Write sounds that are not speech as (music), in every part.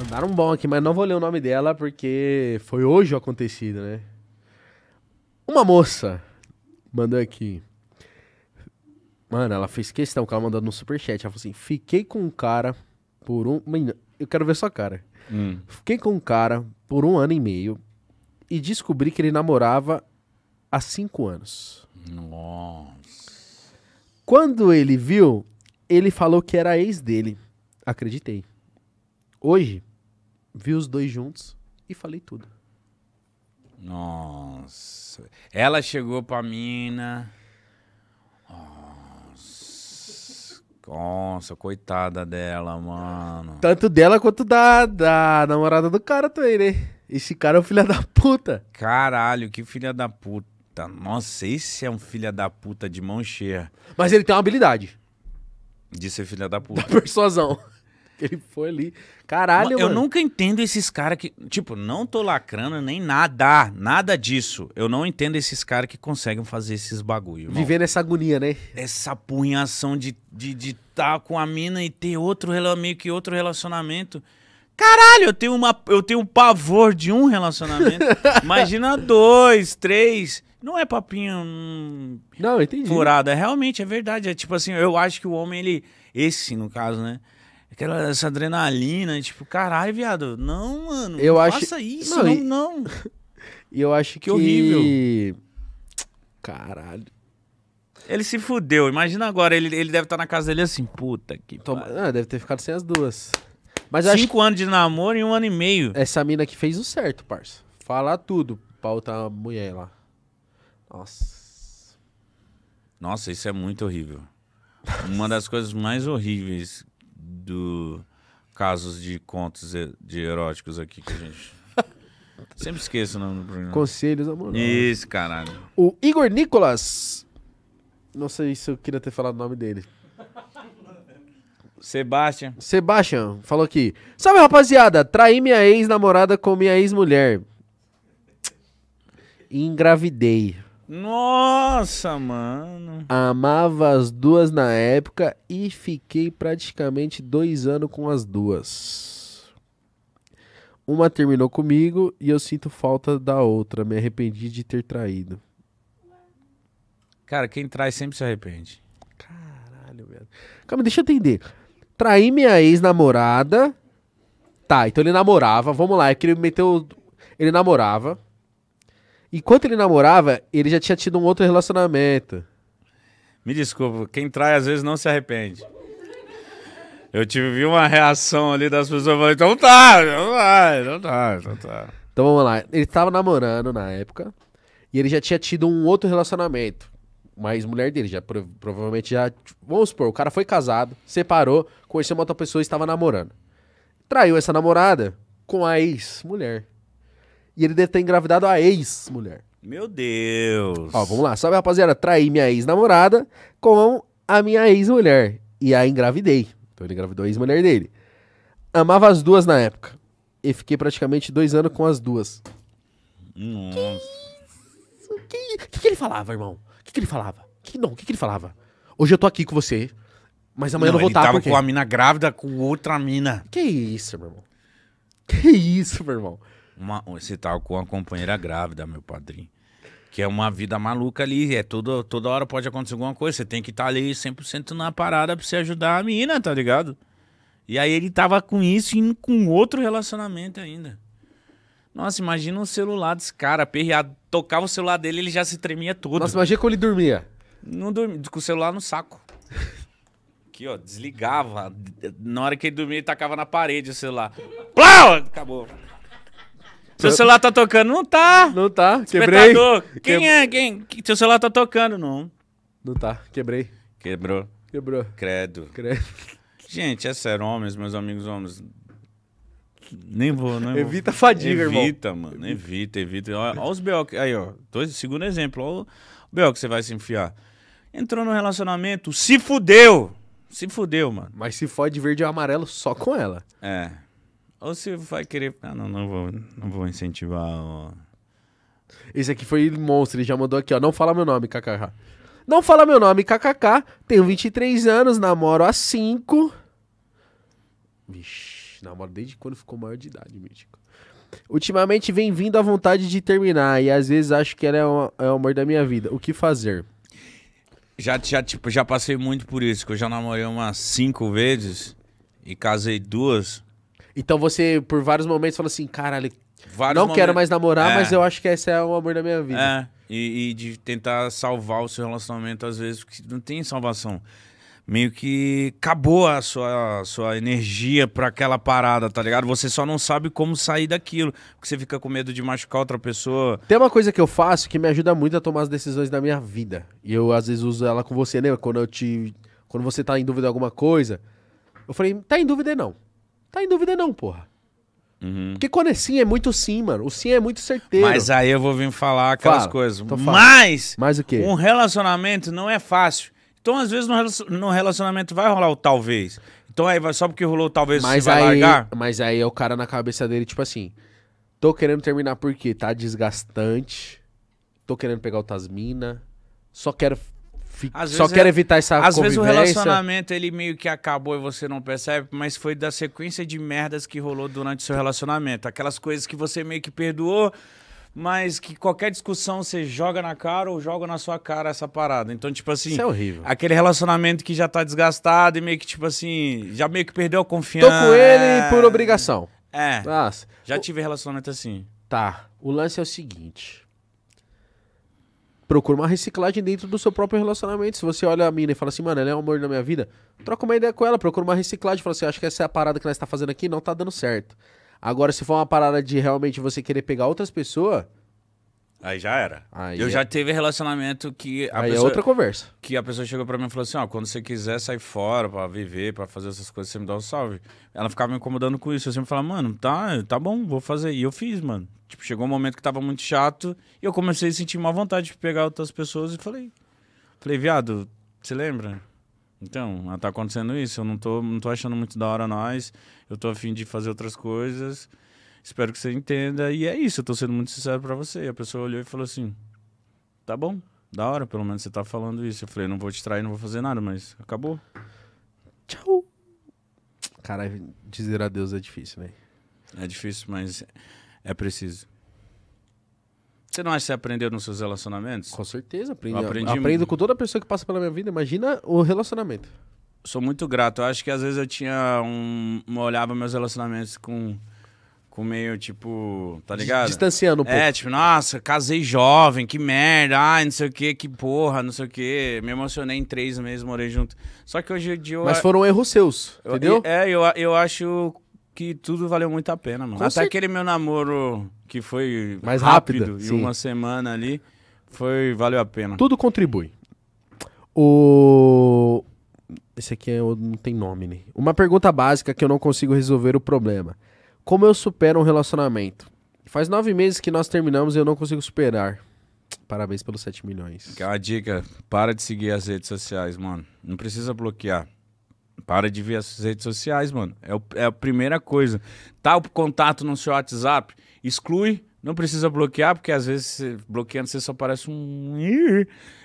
Mandaram um bom aqui, mas não vou ler o nome dela porque foi hoje o acontecido, né? Uma moça mandou aqui. Mano, ela fez questão que ela mandou no superchat. Ela falou assim: Fiquei com um cara por um. eu quero ver sua cara. Hum. Fiquei com um cara por um ano e meio e descobri que ele namorava há cinco anos. Nossa. Quando ele viu, ele falou que era ex dele. Acreditei. Hoje, vi os dois juntos e falei tudo. Nossa. Ela chegou pra mina. Nossa, Nossa coitada dela, mano. Tanto dela quanto da, da namorada do cara também, né? Esse cara é um filho da puta. Caralho, que filha da puta. Nossa, esse é um filho da puta de mão cheia. Mas ele tem uma habilidade. De ser filha da puta. Da persuasão. (laughs) Ele foi ali. Caralho, eu mano. Eu nunca entendo esses caras que. Tipo, não tô lacrando nem nada. Nada disso. Eu não entendo esses caras que conseguem fazer esses bagulho. Irmão. Viver nessa agonia, né? Essa punhação de estar de, de tá com a mina e ter outro meio que outro relacionamento. Caralho, eu tenho, uma, eu tenho um pavor de um relacionamento. (laughs) Imagina dois, três. Não é papinho. Hum, não, entendi. Furado. É realmente, é verdade. É tipo assim, eu acho que o homem, ele. Esse, no caso, né? aquela essa adrenalina, tipo, caralho, viado, não, mano, eu não acho... faça isso, não, e... não. (laughs) E eu acho que, que horrível. Caralho. Ele se fudeu. Imagina agora, ele, ele deve estar tá na casa dele assim, puta que. Toma... Ah, deve ter ficado sem as duas. Mas Cinco acho... anos de namoro e um ano e meio. Essa mina que fez o certo, parça. Falar tudo pra outra mulher lá. Nossa. Nossa, isso é muito horrível. Uma das coisas mais horríveis do casos de contos de eróticos aqui que a gente. (laughs) Sempre esqueço o nome do programa. Conselhos amorosos. Isso, caralho. O Igor Nicolas. Não sei se eu queria ter falado o nome dele. Sebastian. Sebastian falou aqui. Salve, rapaziada. Traí minha ex-namorada com minha ex-mulher. Engravidei. Nossa, mano. Amava as duas na época e fiquei praticamente dois anos com as duas. Uma terminou comigo e eu sinto falta da outra. Me arrependi de ter traído. Cara, quem trai sempre se arrepende. Caralho, velho. Calma, deixa eu entender. Traí minha ex-namorada. Tá, então ele namorava. Vamos lá, é que ele meteu. Ele namorava. Enquanto ele namorava, ele já tinha tido um outro relacionamento. Me desculpa, quem trai às vezes não se arrepende. Eu tive uma reação ali das pessoas, eu falei, então tá, então tá, então tá, então tá. Então vamos lá, ele tava namorando na época e ele já tinha tido um outro relacionamento. mas mulher dele, já provavelmente já. Vamos supor, o cara foi casado, separou, conheceu uma outra pessoa e estava namorando. Traiu essa namorada com a ex-mulher. E ele deve ter engravidado a ex-mulher. Meu Deus. Ó, vamos lá. Sabe, rapaziada, traí minha ex-namorada com a minha ex-mulher. E a engravidei. Então ele engravidou a ex-mulher dele. Amava as duas na época. E fiquei praticamente dois anos com as duas. Nossa. Que isso? Que, que ele falava, irmão? Que que ele falava? Que não, que que ele falava? Hoje eu tô aqui com você, mas amanhã não, eu não vou estar. Ele tá, tava com a mina grávida com outra mina. Que isso, meu irmão? Que isso, meu irmão? Uma, você tava tá com uma companheira grávida, meu padrinho. Que é uma vida maluca ali, é tudo, toda hora pode acontecer alguma coisa, você tem que estar tá ali 100% na parada pra você ajudar a menina, tá ligado? E aí ele tava com isso e com outro relacionamento ainda. Nossa, imagina o celular desse cara, aperreado. Tocava o celular dele, ele já se tremia todo. Nossa, imagina como ele dormia. Não dormia, com o celular no saco. Aqui, ó, desligava. Na hora que ele dormia, ele tacava na parede o celular. Plau! Acabou. Seu celular tá tocando? Não tá. Não tá, quebrei. quem Quebr... é? Quem? Seu celular tá tocando? Não. Não tá, quebrei. Quebrou. Quebrou. Credo. Credo. Gente, é sério, homens, meus amigos homens. Nem vou, não. Evita a fadiga, evita, irmão. Evita, mano. Evita, evita. Olha, olha os B.O. Aí, ó. Dois, segundo exemplo. Olha o que você vai se enfiar. Entrou no relacionamento, se fudeu. Se fudeu, mano. Mas se fode verde e amarelo só com ela. É. Ou se vai querer. Ah, não, não vou, não vou incentivar. Ó. Esse aqui foi monstro, ele já mandou aqui, ó. Não fala meu nome, kkk. Não fala meu nome, kkk. Tenho 23 anos, namoro há 5. Vixe, namoro desde quando ficou maior de idade, mítico. Ultimamente vem vindo a vontade de terminar e às vezes acho que ela é, uma, é o amor da minha vida. O que fazer? Já, já, tipo, já passei muito por isso, que eu já namorei umas cinco vezes e casei duas. Então você, por vários momentos, fala assim, caralho, vários não quero mais namorar, é. mas eu acho que esse é o amor da minha vida. É, e, e, de tentar salvar o seu relacionamento às vezes, porque não tem salvação. Meio que acabou a sua, a sua energia para aquela parada, tá ligado? Você só não sabe como sair daquilo, porque você fica com medo de machucar outra pessoa. Tem uma coisa que eu faço que me ajuda muito a tomar as decisões da minha vida. E eu às vezes uso ela com você, né? Quando eu te quando você tá em dúvida de alguma coisa. Eu falei, tá em dúvida não. Tá em dúvida não, porra. Uhum. Porque quando é sim, é muito sim, mano. O sim é muito certeiro. Mas aí eu vou vir falar aquelas Fala, coisas. Então mas, mais o quê? um relacionamento não é fácil. Então, às vezes, no relacionamento vai rolar o talvez. Então, aí, só porque rolou talvez mas você aí, vai largar. Mas aí é o cara na cabeça dele, tipo assim: tô querendo terminar porque tá desgastante, tô querendo pegar outras Tasmina só quero fica, só vezes, quer é- evitar essa Às vezes o relacionamento ele meio que acabou e você não percebe, mas foi da sequência de merdas que rolou durante seu relacionamento. Aquelas coisas que você meio que perdoou, mas que qualquer discussão você joga na cara ou joga na sua cara essa parada. Então, tipo assim. Isso é horrível. Aquele relacionamento que já tá desgastado e meio que, tipo assim, já meio que perdeu a confiança. Tô com ele é... por obrigação. É. Nossa. Ah, já tive relacionamento assim. Tá. O lance é o seguinte procura uma reciclagem dentro do seu próprio relacionamento. Se você olha a mina e fala assim, mano, ela é o um amor da minha vida, troca uma ideia com ela, procura uma reciclagem. Fala assim, acho que essa é a parada que nós está fazendo aqui, não tá dando certo. Agora, se for uma parada de realmente você querer pegar outras pessoas, Aí já era. Aí eu é... já teve relacionamento que. A Aí é pessoa, é outra conversa. Que a pessoa chegou pra mim e falou assim: ó, quando você quiser sair fora pra viver, pra fazer essas coisas, você me dá um salve. Ela ficava me incomodando com isso. Eu sempre falava, mano, tá, tá bom, vou fazer. E eu fiz, mano. Tipo, chegou um momento que tava muito chato e eu comecei a sentir uma vontade de pegar outras pessoas e falei. Falei, viado, você lembra? Então, tá acontecendo isso, eu não tô, não tô achando muito da hora nós, eu tô afim de fazer outras coisas. Espero que você entenda. E é isso, eu tô sendo muito sincero para você. E a pessoa olhou e falou assim: tá bom, da hora, pelo menos você tá falando isso. Eu falei: não vou te trair, não vou fazer nada, mas acabou. Tchau. Caralho, dizer adeus é difícil, velho. É difícil, mas é preciso. Você não acha que você aprendeu nos seus relacionamentos? Com certeza, aprendi. Eu aprendi aprendo com toda pessoa que passa pela minha vida. Imagina o relacionamento. Sou muito grato. Eu acho que às vezes eu tinha um. Eu olhava meus relacionamentos com com meio, tipo, tá ligado? Distanciando um é, pouco. É, tipo, nossa, casei jovem, que merda, ai, não sei o que, que porra, não sei o que. Me emocionei em três meses, morei junto. Só que hoje em dia... Eu... Mas foram erros seus, eu, entendeu? É, eu, eu acho que tudo valeu muito a pena, mano. Com Até certeza. aquele meu namoro que foi Mais rápido, rápido sim. e uma semana ali, foi, valeu a pena. Tudo contribui. O... Esse aqui é, não tem nome, né? Uma pergunta básica que eu não consigo resolver o problema. Como eu supero um relacionamento? Faz nove meses que nós terminamos e eu não consigo superar. Parabéns pelos 7 milhões. uma dica, para de seguir as redes sociais, mano. Não precisa bloquear. Para de ver as redes sociais, mano. É, o, é a primeira coisa. Tá o contato no seu WhatsApp, exclui. Não precisa bloquear, porque às vezes você, bloqueando você só parece um...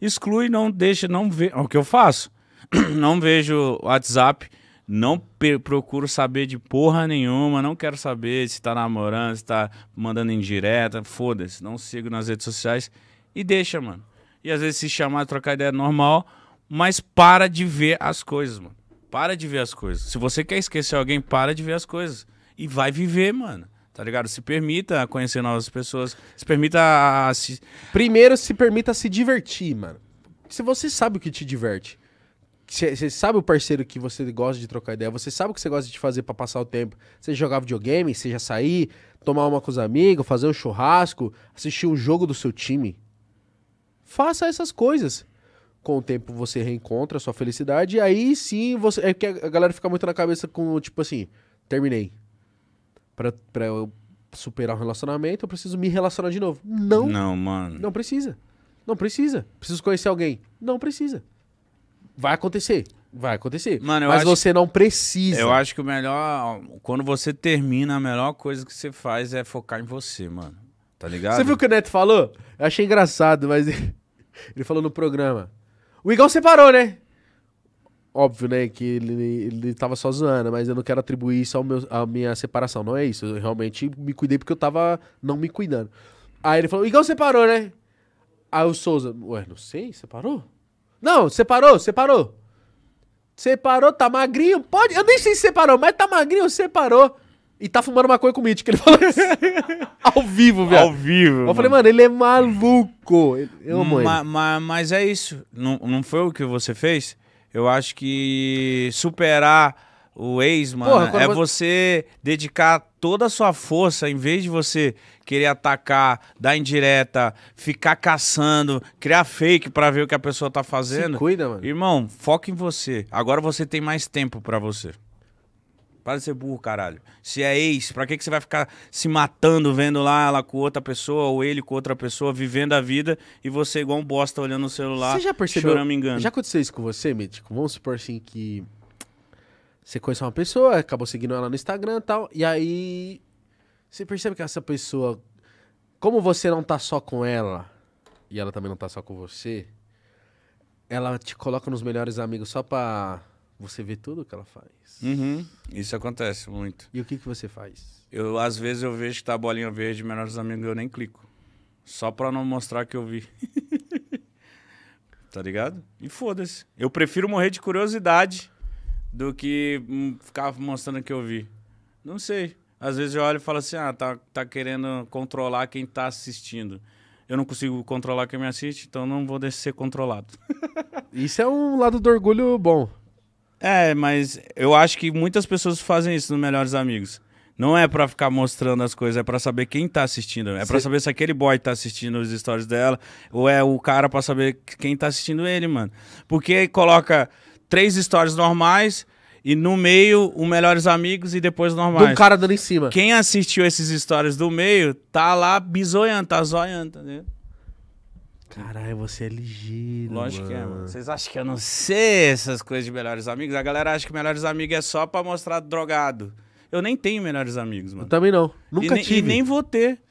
Exclui, não deixa, não vê... É o que eu faço. (clears throat) não vejo WhatsApp não procuro saber de porra nenhuma, não quero saber se tá namorando, se tá mandando indireta, foda-se, não sigo nas redes sociais e deixa, mano. E às vezes se chamar, trocar ideia é normal, mas para de ver as coisas, mano. Para de ver as coisas. Se você quer esquecer alguém, para de ver as coisas. E vai viver, mano tá ligado? Se permita conhecer novas pessoas, se permita a, se... Primeiro, se permita se divertir, mano. Se você sabe o que te diverte. Você sabe o parceiro que você gosta de trocar ideia, você sabe o que você gosta de fazer para passar o tempo. Você jogar videogame, seja sair, tomar uma com os amigos, fazer um churrasco, assistir um jogo do seu time. Faça essas coisas. Com o tempo você reencontra a sua felicidade e aí sim você. É que a galera fica muito na cabeça com, tipo assim, terminei. Pra, eu superar o um relacionamento, eu preciso me relacionar de novo. Não. Não, mano. Não precisa. Não precisa. Preciso conhecer alguém. Não precisa. Vai acontecer. Vai acontecer. Mano, Mas acho, você não precisa. Eu acho que o melhor. Quando você termina, a melhor coisa que você faz é focar em você, mano. Tá ligado? Você viu o que o Neto falou? Eu achei engraçado, mas ele, (laughs) ele falou no programa. O Igão separou, né? Óbvio, né? Que ele, ele tava só zoando, mas eu não quero atribuir isso ao meu, à minha separação. Não é isso. Eu realmente me cuidei porque eu tava não me cuidando. Aí ele falou: o Igão separou, né? Aí o Souza, ué, não sei, separou? Não, separou, separou. Separou, tá magrinho? Pode. Eu nem sei se separou, mas tá magrinho, separou. E tá fumando maconha com o que Ele falou isso. Assim. (laughs) ao vivo, velho. Ao vivo. Eu mano. falei, mano, ele é maluco. Eu amo ma, ma, mas é isso. Não, não foi o que você fez? Eu acho que superar o ex, mano, Porra, é você... você dedicar toda a sua força, em vez de você querer atacar, dar indireta, ficar caçando, criar fake para ver o que a pessoa tá fazendo. Se cuida, mano. Irmão, foca em você. Agora você tem mais tempo para você. Para de ser burro, caralho. Se é ex, pra que, que você vai ficar se matando, vendo lá ela com outra pessoa, ou ele com outra pessoa, vivendo a vida, e você igual um bosta olhando o celular, você já percebeu, chorando engano. Já aconteceu isso com você, Mítico? Vamos supor assim que você conheceu uma pessoa, acabou seguindo ela no Instagram e tal, e aí você percebe que essa pessoa, como você não tá só com ela, e ela também não tá só com você, ela te coloca nos melhores amigos só pra você ver tudo que ela faz. Uhum. Isso acontece muito. E o que, que você faz? Eu, às vezes, eu vejo que tá a bolinha verde, melhores amigos, eu nem clico. Só pra não mostrar que eu vi. (laughs) tá ligado? E foda-se. Eu prefiro morrer de curiosidade do que hum, ficar mostrando que eu vi. Não sei. Às vezes eu olho e falo assim, ah, tá, tá querendo controlar quem tá assistindo. Eu não consigo controlar quem me assiste, então não vou deixar ser controlado. (laughs) isso é um lado do orgulho bom. É, mas eu acho que muitas pessoas fazem isso nos Melhores Amigos. Não é para ficar mostrando as coisas, é para saber quem tá assistindo. É Cê... para saber se aquele boy tá assistindo as histórias dela, ou é o cara para saber quem tá assistindo ele, mano. Porque coloca três histórias normais, e no meio, o Melhores Amigos e depois Normais. Um cara dando em cima. Quem assistiu esses histórias do meio, tá lá bizoiando, tá zoiando, tá entendeu? Caralho, você é ligeiro. Lógico mano. que é, mano. Vocês acham que eu não sei essas coisas de melhores amigos? A galera acha que melhores amigos é só pra mostrar drogado. Eu nem tenho melhores amigos, mano. Eu também não. Nunca e tive. E nem vou ter.